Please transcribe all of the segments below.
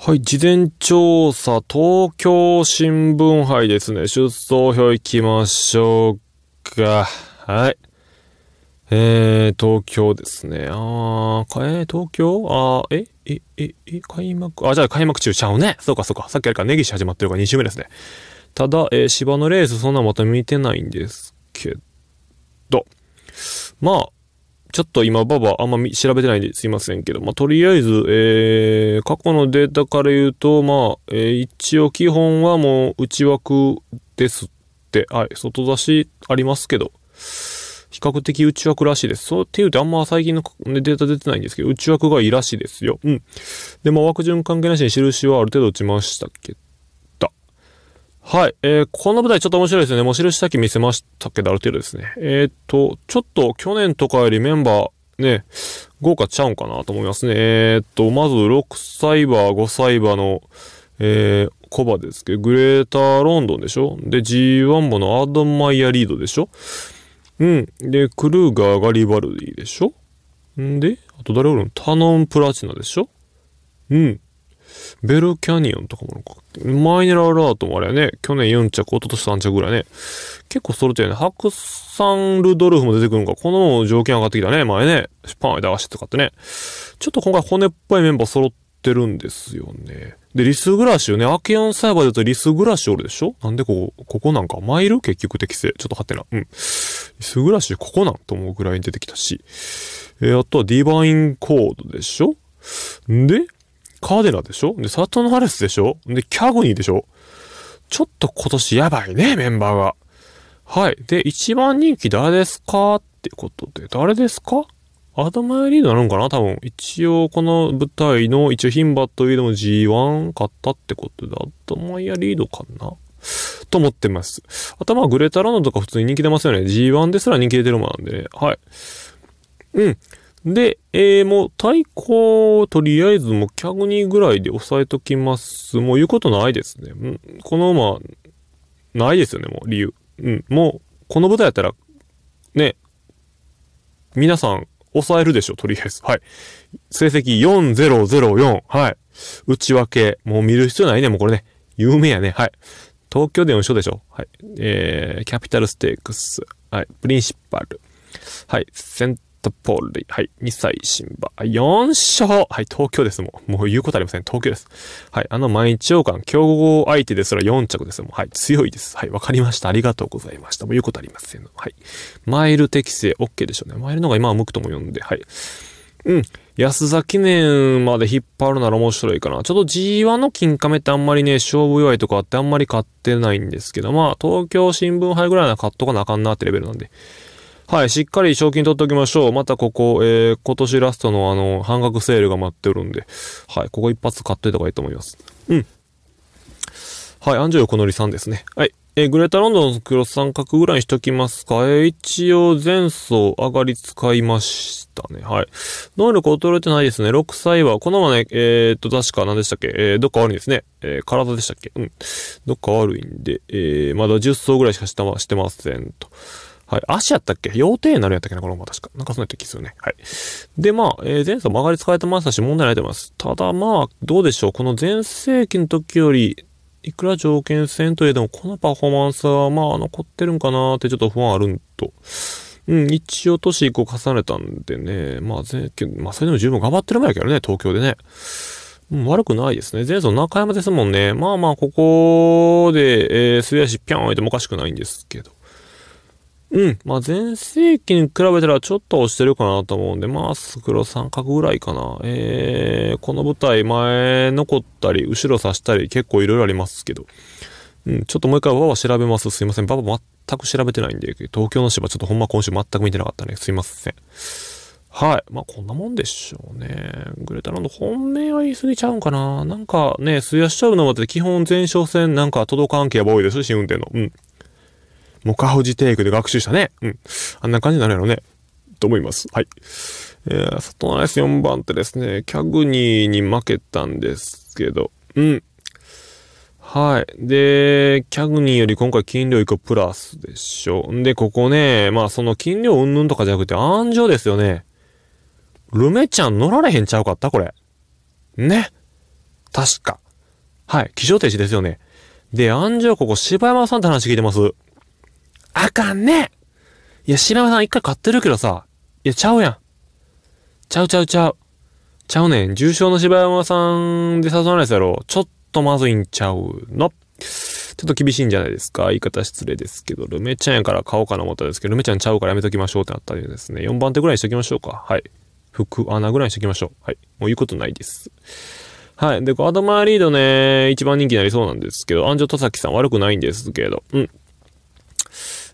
はい、事前調査、東京新聞杯ですね。出走表行きましょうか。はい。えー、東京ですね。あー、かえー、東京あー、え、え、え、え、開幕、あ、じゃあ開幕中ちゃうね。そうかそうか。さっきあれか、ネギシ始まってるから2週目ですね。ただ、えー、芝のレース、そんなまた見てないんですけど。まあ、ちょっと今、ババあんま調べてないんですいませんけど、まあ、とりあえず、えー、過去のデータから言うと、まあ、えー、一応基本はもう内枠ですって、はい、外出しありますけど、比較的内枠らしいです。そうって言うとあんま最近のデータ出てないんですけど、内枠がいいらしいですよ。うん。で、まあ枠順関係なしに印はある程度打ちましたけはい。えー、この舞台ちょっと面白いですね。もう印先見せましたけど、ある程度ですね。えー、っと、ちょっと去年とかよりメンバー、ね、豪華ちゃうんかなと思いますね。えー、っと、まず6サイバー、5サイバーの、えー、コバですけど、グレーターロンドンでしょで、G1 ものアドマイアリードでしょうん。で、クルーガー、ガリバルディでしょんで、あと誰おるんタノンプラチナでしょうん。ベルキャニオンとかもなんか、マイネラアラートもあれやね、去年4着、一昨年3着ぐらいね。結構揃ってるね。白山ルドルフも出てくるんか。この条件上がってきたね、前ね。パン間足とかってね。ちょっと今回骨っぽいメンバー揃ってるんですよね。で、リスグラッシュね。アケアンで言だとリスグラッシュおるでしょなんでここ、ここなんかマイル結局適正。ちょっと勝てな。うん。リスグラッシュここなんと思うぐらいに出てきたし。えー、あとはディバインコードでしょんで、カーデラでしょで、サトノハレスでしょで、キャゴニーでしょちょっと今年やばいね、メンバーが。はい。で、一番人気誰ですかってことで、誰ですかアドマイリードなのかな多分。一応、この舞台の、一応、ヒ牝馬というのも G1 買ったってことで、アドマイヤリードかなと思ってます。あと、まあ、グレタロノとか普通に人気出ますよね。G1 ですら人気出てるもんなんでね。はい。うん。で、えー、もう対抗とりあえずもうキャグニぐらいで抑えときます。もう言うことないですね。うん、この馬、ないですよね、もう理由。うん、もう、この舞台やったら、ね、皆さん抑えるでしょ、とりあえず。はい。成績4004。はい。内訳、もう見る必要ないね、もうこれね。有名やね。はい。東京で4勝でしょ。はい。えー、キャピタルステークス。はい。プリンシパル。はい。センポ幌はい。2歳新馬。4勝はい、東京ですもう。もう言うことありません。東京です。はい。あの、毎日王冠、競合相手ですら4着ですもん。はい。強いです。はい。わかりました。ありがとうございました。もう言うことありません。はい。マイル適正、OK でしょうね。マイルの方が今は向くとも読んで。はい。うん。安田記念まで引っ張るなら面白いかな。ちょっと G1 の金亀ってあんまりね、勝負弱いとかあってあんまり買ってないんですけど、まあ、東京新聞杯ぐらいら買っとかなあかんなってレベルなんで。はい、しっかり賞金取っておきましょう。またここ、えー、今年ラストのあの、半額セールが待ってるんで、はい、ここ一発買っといた方がいいと思います。うん。はい、アンジョ城横りさんですね。はい。えー、グレタロンドンの黒三角ぐらいにしときますか。えー、一応前走上がり使いましたね。はい。能力衰えてないですね。6歳は、このまね、えー、っと、確か何でしたっけえー、どっか悪いんですね。え体でしたっけうん。どっか悪いんで、えまだ10走ぐらいしかしてましてませんと。はい。足やったっけ要底になるやったっけなこのまま確か。なんかそうやった気するね。はい。で、まあ、えー、前走曲がり使えてましたし、問題ないと思います。ただまあ、どうでしょう。この前世紀の時より、いくら条件戦といえども、このパフォーマンスは、まあ、残ってるんかなってちょっと不安あるんと。うん、一応年以個重ねたんでね、まあ前、まあそれでも十分頑張ってるもんやけどね、東京でね。うん、悪くないですね。前走中山ですもんね。まあまあ、ここで、えー、す足ぴゃん置いてもおかしくないんですけど。うん。まあ、前世紀に比べたらちょっと押してるかなと思うんで、まあ、スクロ三角ぐらいかな。えー、この舞台前残ったり、後ろ刺したり、結構いろいろありますけど。うん、ちょっともう一回ババ調べます。すいません。ババ全く調べてないんで、東京の芝ちょっとほんま今週全く見てなかったね。すいません。はい。まあ、こんなもんでしょうね。グレタランド本命は言い過ぎちゃうんかな。なんかね、しちゃうのまで基本前哨戦なんか届関係は多いですし、運転の。うん。モカホジテイクで学習したね。うん。あんな感じになるやろね。と思います。はい。えー、サトナイス4番ってですね、キャグニーに負けたんですけど、うん。はい。で、キャグニーより今回金量1個プラスでしょ。んで、ここね、まあその金量うんぬんとかじゃなくて、安城ですよね。ルメちゃん乗られへんちゃうかったこれ。ね。確か。はい。気象停止ですよね。で、安城ここ柴山さんって話聞いてます。あかんねいや、白山さん一回買ってるけどさ。いや、ちゃうやん。ちゃうちゃうちゃう。ちゃうねん。重症の柴山さんで誘わないですやろ。ちょっとまずいんちゃうの。ちょっと厳しいんじゃないですか。言い方失礼ですけど、ルメちゃんやから買おうかな思ったんですけど、ルメちゃんちゃうからやめときましょうってなったんですね、4番手ぐらいにしときましょうか。はい。服穴ぐらいにしときましょう。はい。もう言うことないです。はい。で、アドマーリードね、一番人気になりそうなんですけど、安城田崎さん悪くないんですけど、うん。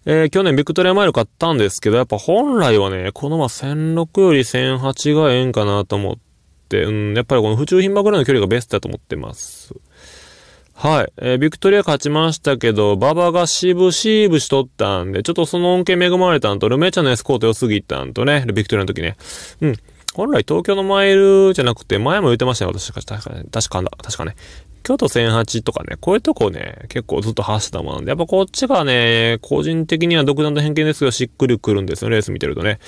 えー、去年ビクトリアマイル買ったんですけど、やっぱ本来はね、このま1006より1008がええんかなと思って、うん、やっぱりこの普中品馬ぐらいの距離がベストだと思ってます。はい。えー、ビクトリア勝ちましたけど、馬場がしぶしぶしとったんで、ちょっとその恩恵恵まれたんと、ルメちゃんのエスコート良すぎたんとね、ビクトリアの時ね。うん。本来東京のマイルじゃなくて、前も言ってましたよ、私。確か、確か確かね。京都1008とかね、こういうとこね、結構ずっと走ったものなんで、やっぱこっちがね、個人的には独断と偏見ですけど、しっくりくるんですよ、レース見てるとね。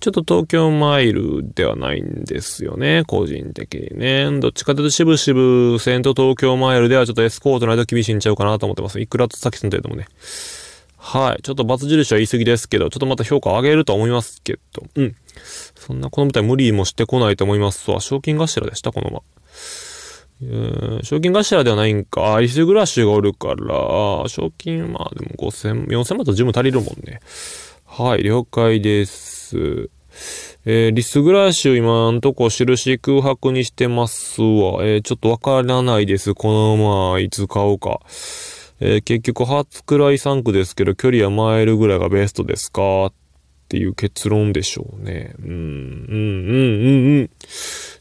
ちょっと東京マイルではないんですよね、個人的にね。どっちかというと、しぶしぶ戦と東京マイルではちょっとエスコートないと厳しいんちゃうかなと思ってます。いくらとさっき住んでるもね。はい。ちょっとバツ印は言い過ぎですけど、ちょっとまた評価上げると思いますけど、うん。そんなこの舞台無理もしてこないと思いますわ。賞金頭でした、このま。賞金頭ではないんか。一人暮らしがおるから、賞金、まあでも5000、4000万と十分足りるもんね。はい、了解です。えー、リス暮らしを今んとこ印空白にしてますわ。えー、ちょっとわからないです。このまま、いつ買おうか。えー、結局、初くらい3区ですけど、距離はマイルぐらいがベストですかっていう結論でしょうね。うん、うん、うん、うん、うん。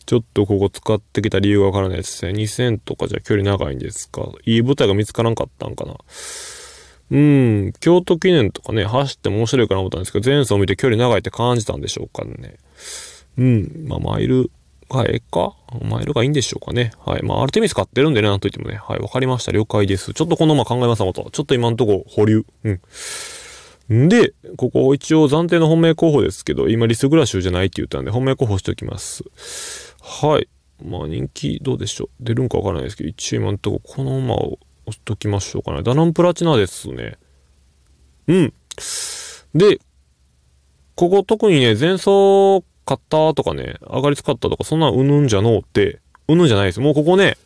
ちょっとここ使ってきた理由がわからないですね。2000とかじゃ距離長いんですか。いい舞台が見つからんかったんかな。うん、京都記念とかね、走っても面白いかなと思ったんですけど、前走を見て距離長いって感じたんでしょうかね。うん、まあ、マイルがええかマイルがいいんでしょうかね。はい。まあ、アルテミス買ってるんでね、なんといってもね。はい、わかりました。了解です。ちょっとこのまま考えます、また。ちょっと今んとこ保留。うん。で、ここ一応暫定の本命候補ですけど、今リスグラシュじゃないって言ったんで、本命候補しておきます。はい。まあ人気どうでしょう。出るんかわからないですけど、一応今んとここの馬を押しときましょうかね。ダナンプラチナですね。うん。で、ここ特にね、前走買ったとかね、上がり使ったとか、そんなんうぬんじゃのうって、うぬんじゃないです。もうここね、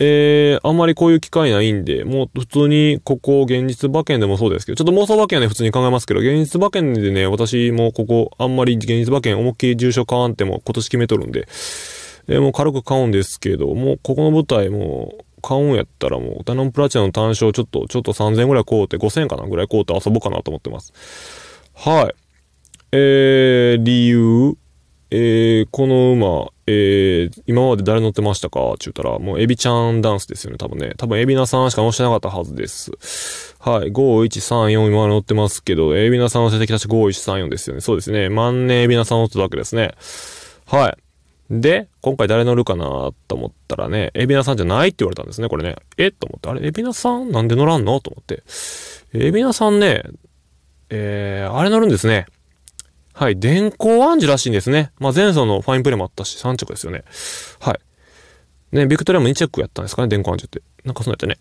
えー、あんまりこういう機会ないんで、もう普通にここ現実馬券でもそうですけど、ちょっと妄想馬券はね、普通に考えますけど、現実馬券でね、私もここあんまり現実馬券思いっきり重症買わんっても今年決めとるんで、えー、もう軽く買うんですけど、もうここの舞台も買うんやったらもうダノンプラチナの単勝ちょっと、ちょっと3000ぐらい買うて、5000かなぐらい買うて遊ぼうかなと思ってます。はい。えー、理由。えー、この馬、えー、今まで誰乗ってましたかって言ったら、もうエビちゃんダンスですよね、多分ね。多分エビナさんしか乗してなかったはずです。はい。5 1 3 4まで乗ってますけど、エビナさんの成績出し5134ですよね。そうですね。万年エビナさん乗ってたわけですね。はい。で、今回誰乗るかなと思ったらね、エビナさんじゃないって言われたんですね、これね。えと思って、あれ、エビナさんなんで乗らんのと思って。エビナさんね、えー、あれ乗るんですね。はい。電光暗示らしいんですね。まあ、前走のファインプレーもあったし、3着ですよね。はい。ね、ビクトリアも2着やったんですかね、電光暗示って。なんかそうやってね。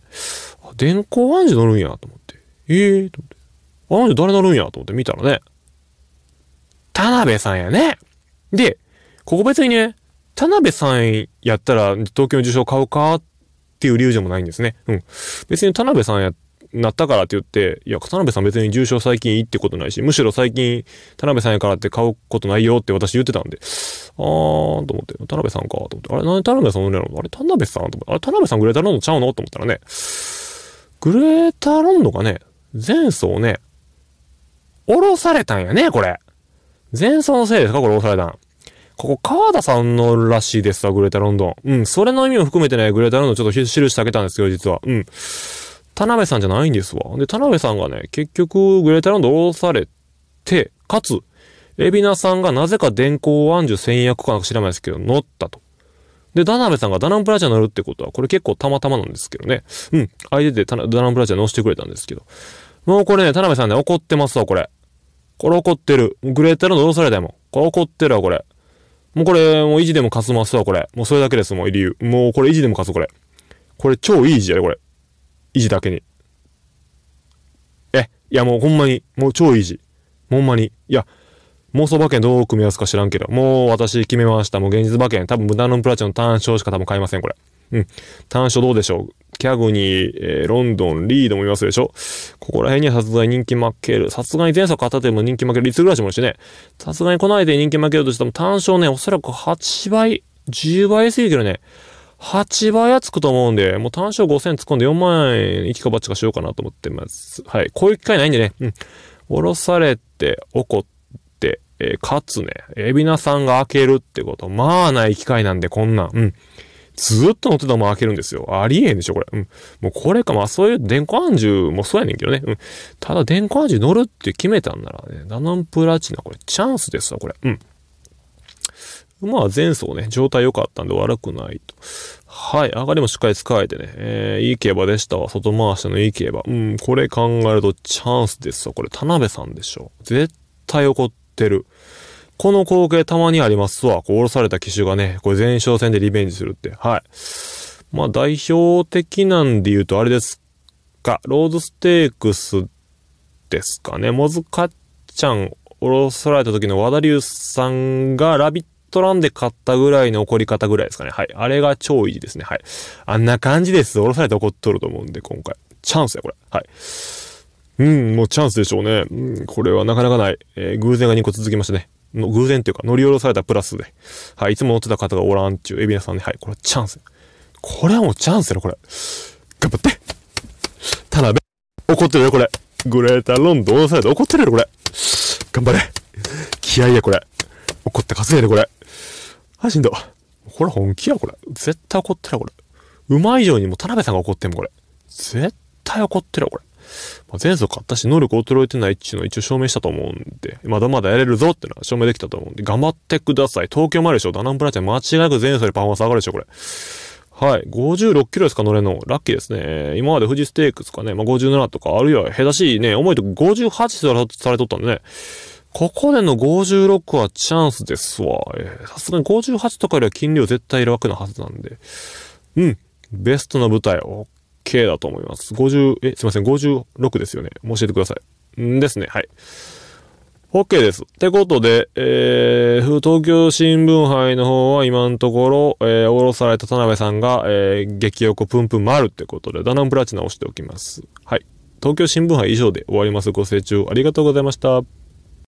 電光暗示乗るんや、と思って。ええー、と思って。暗示誰乗るんや、と思って見たらね。田辺さんやね。で、ここ別にね、田辺さんやったら東京の受賞買うかっていう理由でもないんですね。うん。別に田辺さんやっなったからって言って、いや、田辺さん別に重症最近いいってことないし、むしろ最近田辺さんやからって買うことないよって私言ってたんで、あーと思って、田辺さんかと思って、あれ、なんで田辺さんのねのあれ、田辺さんと思って、あれ、田辺さんグレータロンドちゃうのと思ったらね、グレータロンドがね、前奏ね、降ろされたんやね、これ。前奏のせいですかこれ降ろされたん。ここ、川田さんのらしいですわ、グレータロンドン。うん、それの意味も含めてね、グレータロンドンちょっと記してあげたんですけど、実は。うん。田辺さんじゃないんですわ。で、田辺さんがね、結局、グレータランド降ろされて、かつ、海老名さんがなぜか電光安寿戦役かなんか知らないですけど、乗ったと。で、田辺さんがダナンプラチャ乗るってことは、これ結構たまたまなんですけどね。うん。相手でダナンプラチャ乗してくれたんですけど。もうこれね、田辺さんね、怒ってますわ、これ。これ怒ってる。グレーランのどうされたもん。これ怒ってるわ、これ。もうこれ、もう維持でも勝つますわ、これ。もうそれだけです、もう理由。もうこれ維持でも勝つ、これ。これ超いい字やで、これ。維持だけに。え、いやもうほんまに、もう超維持。ほんまに。いや、妄想馬券どう組み合わすか知らんけど、もう私決めました。もう現実馬券、多分無駄のプラチナの単勝しか多分買いません、これ。うん。単勝どうでしょうキャグに、えー、ロンドン、リードもいますでしょここら辺にはさすがに人気負ける。さすがに前作買ったでも人気負ける。リ率暮らしもしてね。さすがにこの間で人気負けるとしても単勝ね、おそらく8倍、10倍安いけどね。8倍はつくと思うんで、もう単勝5000突っ込んで4万円、一かばっちかしようかなと思ってます。はい。こういう機会ないんでね、うん。おろされて、怒って、えー、かつね、海老名さんが開けるってこと、まあない機会なんで、こんなん。うん。ずっと乗ってたまま開けるんですよ。ありえんでしょ、これ。うん。もうこれか、まあそういう電光暗示もそうやねんけどね。うん。ただ電光暗示乗るって決めたんならね、ダノンプラチナ、これチャンスですわ、これ。うん。まあ前走ね、状態良かったんで悪くないと。はい、上がりもしっかり使えてね、えー、いい競馬でしたわ。外回しのいい競馬。うん、これ考えるとチャンスですわ。これ田辺さんでしょ。絶対怒ってる。この光景たまにありますわ。こう、降ろされた機種がね、これ前哨戦でリベンジするって。はい。まあ代表的なんで言うとあれですか。ローズステークスですかね。モズカッちゃん降ろされた時の和田龍さんがラビットトランで買ったぐらいの怒り方ぐらいですかね。はい。あれが超いいですね。はい。あんな感じです。おろされて怒っとると思うんで、今回。チャンスや、これ。はい。うん、もうチャンスでしょうね。うん、これはなかなかない。えー、偶然が2個続きましたね。の偶然っていうか、乗り下ろされたプラスで。はい。いつも乗ってた方がおらんっていうエビナさんね。はい。これはチャンス。これはもうチャンスやろ、これ。頑張って田辺、怒ってるよ、これ。グレーターロンドンされて怒ってるよ、これ。頑張れ。気合や、これ。怒って稼いで、これ。あ、しんど。これ本気や、これ。絶対怒ってるこれ。うまい以上にも田辺さんが怒ってんもこれ。絶対怒ってるこれ。まあ、前走買ったし、能力衰えてないっちゅうの一応証明したと思うんで、まだまだやれるぞってのは証明できたと思うんで、頑張ってください。東京まででしょ。ダナンプラチゃン間違いなく前走でパフォーマンス上がるでしょ、これ。はい。56キロですか、乗れの。ラッキーですね。今まで富士ステークスかね、まあ、57とか、あるいは、下手しいね、重いと58されとったんでね。ここでの56はチャンスですわ。さすがに58とかよりは金量絶対いるけなはずなんで。うん。ベストな舞台、OK だと思います。50、え、すいません、56ですよね。教えてください。んですね。はい。OK です。ってことで、えー、東京新聞杯の方は今のところ、えー、おろされた田辺さんが、えー、激横ぷんぷん丸ってことで、ダナンプラチナをしておきます。はい。東京新聞杯以上で終わります。ご清聴ありがとうございました。